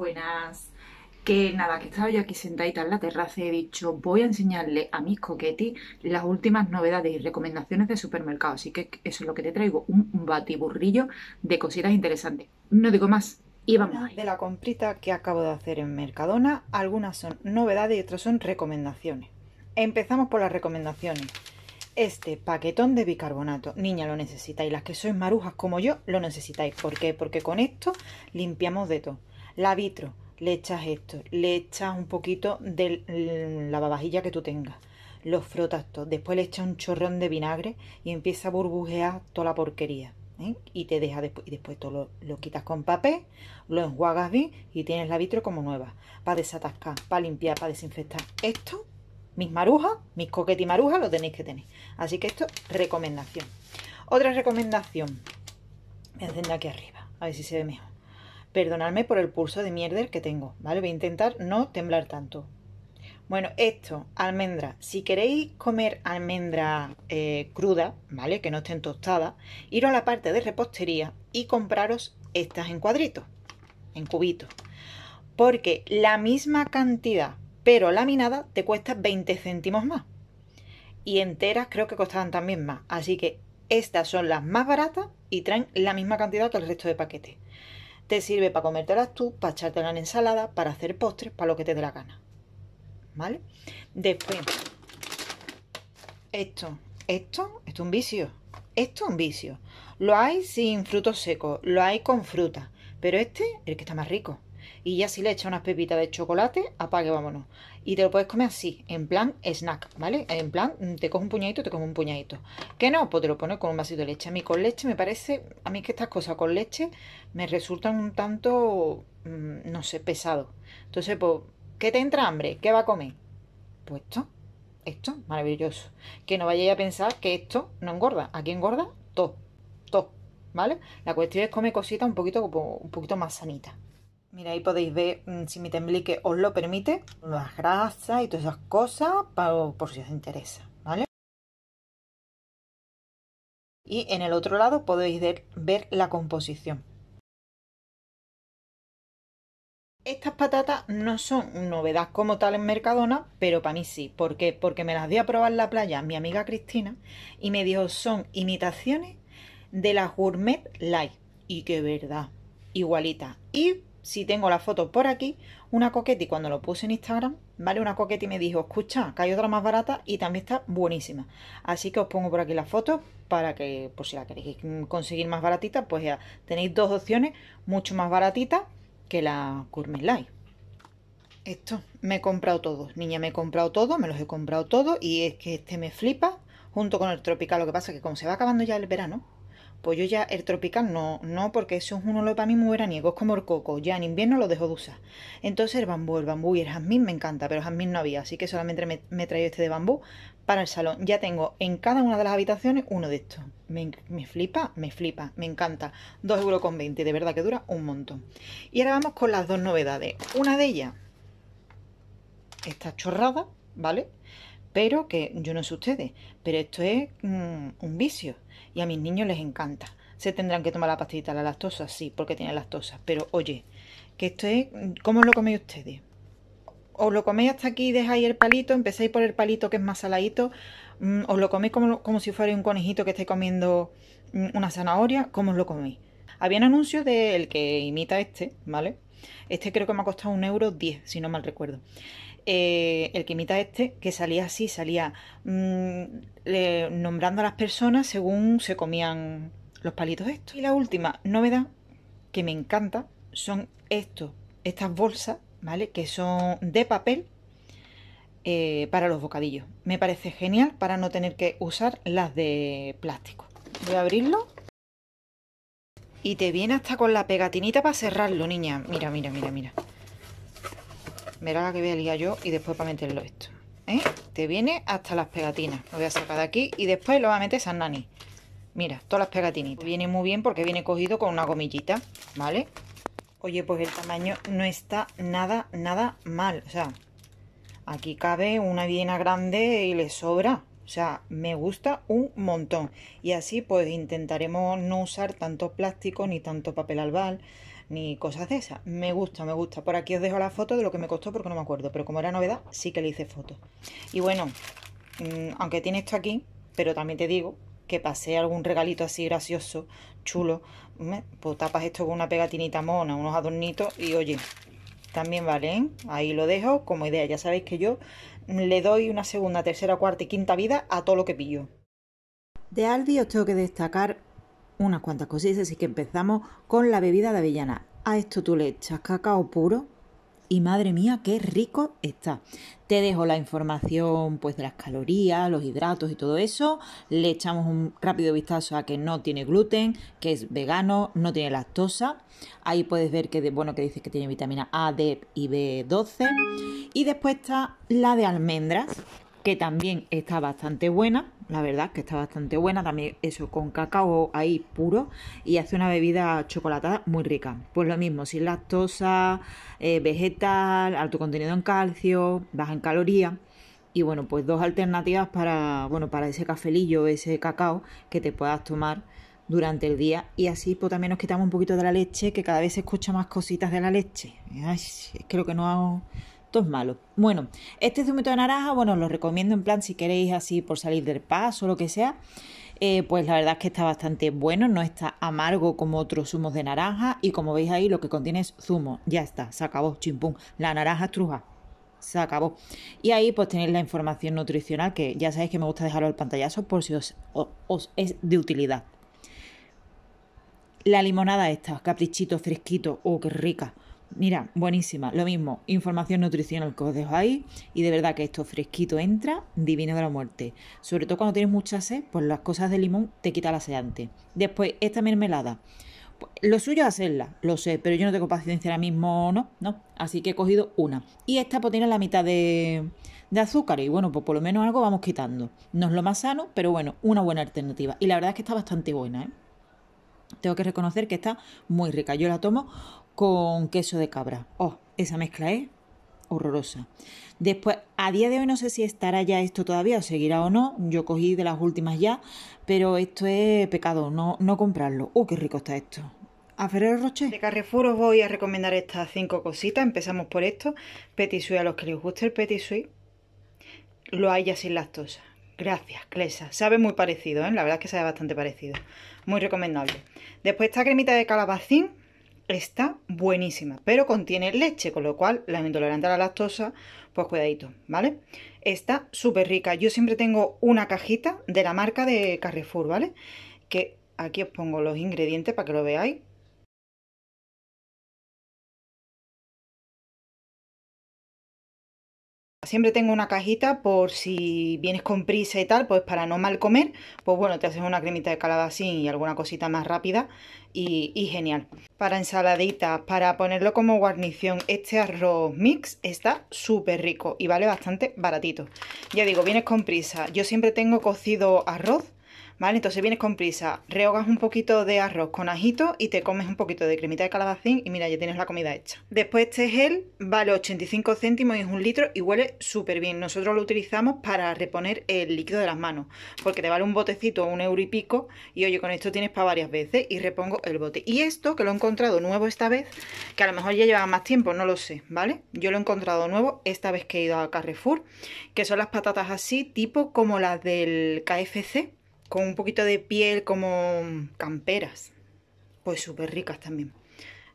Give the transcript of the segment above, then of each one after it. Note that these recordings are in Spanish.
buenas. Que nada, que estaba yo aquí sentadita en la terraza y he dicho, voy a enseñarle a mis coquetis las últimas novedades y recomendaciones de supermercado. Así que eso es lo que te traigo, un batiburrillo de cositas interesantes. No digo más, y vamos. De la comprita que acabo de hacer en Mercadona, algunas son novedades y otras son recomendaciones. Empezamos por las recomendaciones. Este paquetón de bicarbonato, niña, lo necesitáis. Las que sois marujas como yo, lo necesitáis. ¿Por qué? Porque con esto limpiamos de todo la vitro, le echas esto, le echas un poquito de mm, la babajilla que tú tengas, los frotas todo, después le echas un chorrón de vinagre y empieza a burbujear toda la porquería. ¿eh? Y te deja después, y después todo lo, quitas con papel, lo enjuagas bien y tienes la vitro como nueva, para desatascar, para limpiar, para desinfectar. Esto, mis marujas, mis y marujas, lo tenéis que tener. Así que esto, recomendación. Otra recomendación, me encendo aquí arriba, a ver si se ve mejor. Perdonadme por el pulso de mierda que tengo, ¿vale? Voy a intentar no temblar tanto. Bueno, esto, almendra. Si queréis comer almendra eh, cruda, ¿vale? Que no estén tostadas, ir a la parte de repostería y compraros estas en cuadritos, en cubitos. Porque la misma cantidad, pero laminada, te cuesta 20 céntimos más. Y enteras creo que costaban también más. Así que estas son las más baratas y traen la misma cantidad que el resto de paquetes te sirve para comértelas tú, para echarte en ensalada, para hacer postres, para lo que te dé la gana. ¿Vale? Después, esto, esto, esto es un vicio. Esto es un vicio. Lo hay sin frutos secos, lo hay con fruta. Pero este, el que está más rico. Y ya si le echa unas pepitas de chocolate, apague, vámonos. Y te lo puedes comer así, en plan snack, ¿vale? En plan, mm, te coges un puñadito, te como un puñadito. ¿Qué no? Pues te lo pones con un vasito de leche. A mí con leche me parece, a mí que estas cosas con leche me resultan un tanto, mm, no sé, pesado. Entonces, pues, ¿qué te entra hambre? ¿Qué va a comer? Pues esto, esto, maravilloso. Que no vayáis a pensar que esto no engorda. Aquí engorda todo, todo. ¿vale? La cuestión es comer cositas un poquito, un poquito más sanitas. Mira, ahí podéis ver mm, si mi temblique os lo permite, las grasas y todas esas cosas, por si os interesa, ¿vale? Y en el otro lado podéis ver, la composición. Estas patatas no son novedad como tal en Mercadona, pero para mí sí. ¿Por Porque me las di a probar en la playa mi amiga Cristina y me dijo son imitaciones de las Gourmet Light. Y qué verdad, igualita. Y si tengo la foto por aquí, una coqueti cuando lo puse en Instagram, ¿vale? Una coqueti me dijo, escucha, que hay otra más barata y también está buenísima. Así que os pongo por aquí la foto para que, por si la queréis conseguir más baratita, pues ya tenéis dos opciones mucho más baratitas que la Gourmet Light. Esto, me he comprado todo, niña, me he comprado todo, me los he comprado todo y es que este me flipa junto con el tropical. Lo que pasa es que como se va acabando ya el verano, pues yo ya el tropical no, no, porque eso es uno lo para mí muy veraniego, es como el coco, ya en invierno lo dejo de usar. Entonces el bambú, el bambú y el jazmín me encanta, pero el jazmín no había, así que solamente me, he traído este de bambú para el salón. Ya tengo en cada una de las habitaciones uno de estos. Me, flipa, me flipa, me encanta. 2,20 euros, de verdad que dura un montón. Y ahora vamos con las dos novedades. Una de ellas, está chorrada, ¿vale? Pero que yo no sé ustedes, pero esto es mm, un vicio y a mis niños les encanta. Se tendrán que tomar la pastillita la lactosa, sí, porque tiene lactosa. Pero oye, que esto es, ¿cómo lo coméis ustedes? Os lo coméis hasta aquí, dejáis el palito, empezáis por el palito que es más saladito, mm, os lo coméis como, como si fuera un conejito que esté comiendo mm, una zanahoria, ¿cómo os lo coméis? Había un anuncio del que imita este, ¿vale? Este creo que me ha costado un si no mal recuerdo. Eh, el que imita este, que salía así, salía mm, eh, nombrando a las personas según se comían los palitos esto Y la última novedad que me encanta son estos, estas bolsas, ¿vale? Que son de papel eh, para los bocadillos. Me parece genial para no tener que usar las de plástico. Voy a abrirlo. Y te viene hasta con la pegatinita para cerrarlo, niña. Mira, mira, mira, mira. Verá la que voy a yo y después para meterlo esto. ¿eh? Te viene hasta las pegatinas. Lo voy a sacar de aquí y después lo va a meter San Nani. Mira, todas las pegatinitas. Viene muy bien porque viene cogido con una gomillita, ¿vale? Oye, pues el tamaño no está nada, nada mal. O sea, aquí cabe una viena grande y le sobra. O sea, me gusta un montón. Y así pues intentaremos no usar tanto plástico ni tanto papel albal ni cosas de esas. Me gusta, me gusta. Por aquí os dejo la foto de lo que me costó porque no me acuerdo, pero como era novedad, sí que le hice foto. Y bueno, mm, aunque tiene esto aquí, pero también te digo que pasé algún regalito así gracioso, chulo, pues tapas esto con una pegatinita mona, unos adornitos y oye, también vale, ¿eh? Ahí lo dejo como idea. Ya sabéis que yo le doy una segunda, tercera, cuarta y quinta vida a todo lo que pillo. De Aldi os tengo que destacar unas cuantas cositas, así que empezamos con la bebida de avellana. A esto tú le echas cacao puro y madre mía, qué rico está. Te dejo la información pues de las calorías, los hidratos y todo eso. Le echamos un rápido vistazo a que no tiene gluten, que es vegano, no tiene lactosa. Ahí puedes ver que bueno que dice que tiene vitamina A, D y B12. Y después está la de almendras, que también está bastante buena, la verdad que está bastante buena, también eso con cacao ahí puro y hace una bebida chocolatada muy rica. Pues lo mismo, sin lactosa, eh, vegetal, alto contenido en calcio, baja en calorías. Y bueno, pues dos alternativas para, bueno, para ese cafelillo, ese cacao que te puedas tomar durante el día y así pues también nos quitamos un poquito de la leche que cada vez se escucha más cositas de la leche. Ay, es que lo que no hago todo es malo. Bueno, este zumito de naranja, bueno, lo recomiendo en plan si queréis así por salir del paso o lo que sea. Eh, pues la verdad es que está bastante bueno, no está amargo como otros zumos de naranja y como veis ahí lo que contiene es zumo, ya está, se acabó, chimpum, la naranja truja, se acabó. Y ahí pues tenéis la información nutricional que ya sabéis que me gusta dejarlo al pantallazo por si os, es de utilidad. La limonada esta, caprichito, fresquito, oh, qué rica. Mira, buenísima. Lo mismo, información nutricional que os dejo ahí. Y de verdad que esto fresquito entra, divino de la muerte. Sobre todo cuando tienes mucha sed, pues las cosas de limón te quita la antes. Después, esta mermelada. Pues, lo suyo es hacerla, lo sé, pero yo no tengo paciencia ahora mismo, no, no. Así que he cogido una. Y esta pues tiene la mitad de, de azúcar y bueno, pues por lo menos algo vamos quitando. No es lo más sano, pero bueno, una buena alternativa. Y la verdad es que está bastante buena, ¿eh? tengo que reconocer que está muy rica. Yo la tomo con queso de cabra. Oh, esa mezcla es horrorosa. Después, a día de hoy no sé si estará ya esto todavía o seguirá o no. Yo cogí de las últimas ya, pero esto es pecado, no, no comprarlo. ¡Uh, qué rico está esto! A el roche! De Carrefour os voy a recomendar estas cinco cositas. Empezamos por esto. Petit suis a los que les guste el Petit suis lo hay ya sin lactosa. Gracias, Clesa. Sabe muy parecido, ¿eh? La verdad es que sabe bastante parecido muy recomendable. Después esta cremita de calabacín está buenísima, pero contiene leche, con lo cual la intolerante a la lactosa, pues cuidadito, ¿vale? Está súper rica. Yo siempre tengo una cajita de la marca de Carrefour, ¿vale? Que aquí os pongo los ingredientes para que lo veáis. Siempre tengo una cajita por si vienes con prisa y tal, pues para no mal comer, pues bueno, te haces una cremita de así y alguna cosita más rápida y, y genial. Para ensaladitas, para ponerlo como guarnición, este arroz mix está súper rico y vale bastante baratito. Ya digo, vienes con prisa. Yo siempre tengo cocido arroz ¿vale? Entonces vienes con prisa, rehogas un poquito de arroz con ajito y te comes un poquito de cremita de calabacín y mira, ya tienes la comida hecha. Después este gel vale 85 céntimos y es un litro y huele súper bien. Nosotros lo utilizamos para reponer el líquido de las manos, porque te vale un botecito, un euro y pico, y oye, con esto tienes para varias veces y repongo el bote. Y esto, que lo he encontrado nuevo esta vez, que a lo mejor ya lleva más tiempo, no lo sé, ¿vale? Yo lo he encontrado nuevo esta vez que he ido a Carrefour, que son las patatas así, tipo como las del KFC, con un poquito de piel como mm, camperas. Pues súper ricas también.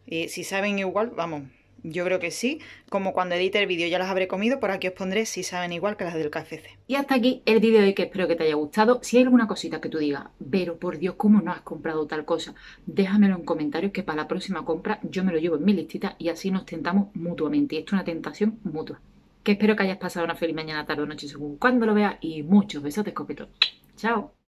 Eh, si saben igual, vamos, yo creo que sí. Como cuando edite el vídeo ya las habré comido, por aquí os pondré si saben igual que las del KFC. Y hasta aquí el vídeo de hoy que espero que te haya gustado. Si hay alguna cosita que tú digas, pero por Dios, ¿cómo no has comprado tal cosa? Déjamelo en comentarios que para la próxima compra yo me lo llevo en mi listita y así nos tentamos mutuamente. Y esto es una tentación mutua. Que espero que hayas pasado una feliz mañana, tarde o noche según cuando lo veas y muchos besos de escopetón. Chao.